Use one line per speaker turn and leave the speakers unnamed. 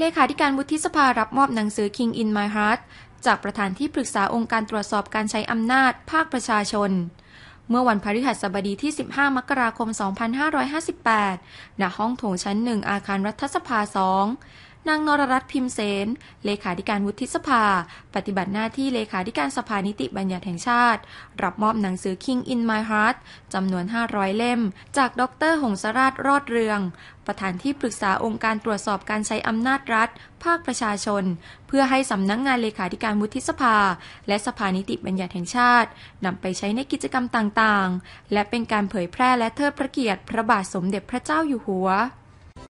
เลขาธิการวุฒิสภารับมอบหนังสือ King in My Heart จากประธานที่ปรึกษาองค์การตรวจสอบการใช้อำนาจภาคประชาชน เมื่อวันพฤหัสบดีที่ 15 มกราคม 2558ณห้องโถงชั้น 1 อาคารรัฐสภา 2นางนรรัตน์พิมเสนเลขาธิการวุฒิสภา ปฏิบัติหน้าที่เลขาธิการสภานิติบัญญัติแห่งชาติ รับมอบหนังสือ King in My Heart จำนวน 500 เล่มจากดรหงสราชรอดเรือง ประธานที่ปรึกษาองค์การตรวจสอบการใช้อำนาจรัฐ ภาคประชาชน เพื่อให้สำนักงงานเลขาธิการวุฒิสภา และสภานิติบัญญัติแห่งชาตินำไปใช้ในกิจกรรมต่างๆ และเป็นการเผยแพร่และเทิดพระเกียรติพระบาทสมเด็จพระเจ้าอยู่หัว